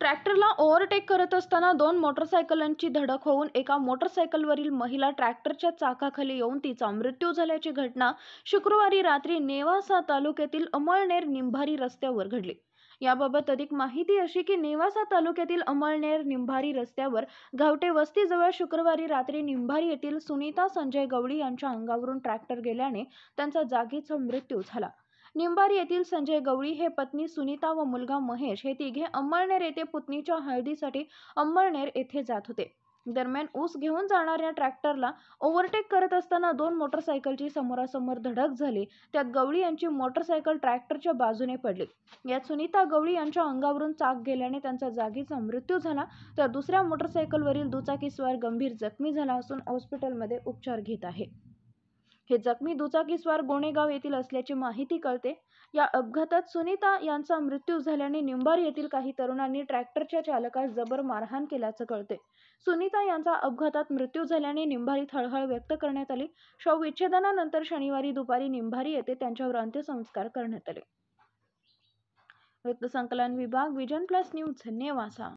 ट्रॅक्टरला ओव्हरटेक करत असताना दोन मोटरसायकलांची धडक होऊन एका मोटरसायकलवरील महिला ट्रॅक्टरच्या चाकाखाली येऊन तिचा मृत्यू झाल्याची घटना शुक्रवारी रात्री नेवासा तालुक्यातील अमळनेर निंभारी रस्त्यावर घडली याबाबत अधिक माहिती अशी की नेवासा तालुक्यातील अमळनेर निंभारी रस्त्यावर घावटे वस्तीजवळ शुक्रवारी रात्री निंभारी येथील सुनीता संजय गवळी यांच्या अंगावरून ट्रॅक्टर गेल्याने त्यांचा जागीच मृत्यू झाला निंबार येथील संजय गवळी हे पत्नी सुनीता व मुलगा महेश हे तिघे अंमळनेर येथे पुतणीच्या हळदीसाठी अंमळनेर येथे जात होते दरम्यान ऊस घेऊन जाणाऱ्या ट्रॅक्टरला ओव्हरटेक करत असताना दोन मोटरसायकलची समोरासमोर धडक झाली त्यात गवळी यांची मोटरसायकल ट्रॅक्टरच्या बाजूने पडली यात सुनीता गवळी यांच्या अंगावरून चाक गेल्याने त्यांचा जागीचा मृत्यू झाला तर दुसऱ्या मोटरसायकलवरील दुचाकीस्वार गंभीर जखमी झाला असून हॉस्पिटलमध्ये उपचार घेत आहे हे जखमी दुचाकीस्वार गोणेगाव येथील असल्याची माहिती कळते या अपघातात सुनीता यांचा मृत्यू झाल्याने निंबार येथील काही तरुणांनी ट्रॅक्टरच्या चालकास जबर मारहाण केल्याचं कळते सुनीता यांचा अपघातात मृत्यू झाल्याने निंभारीत हळहळ व्यक्त करण्यात आली शवविच्छेदनानंतर शनिवारी दुपारी निंभारी येथे त्यांच्यावर अंत्यसंस्कार करण्यात आले वृत्तसंकलन विभाग विजन प्लस न्यूज नेवासा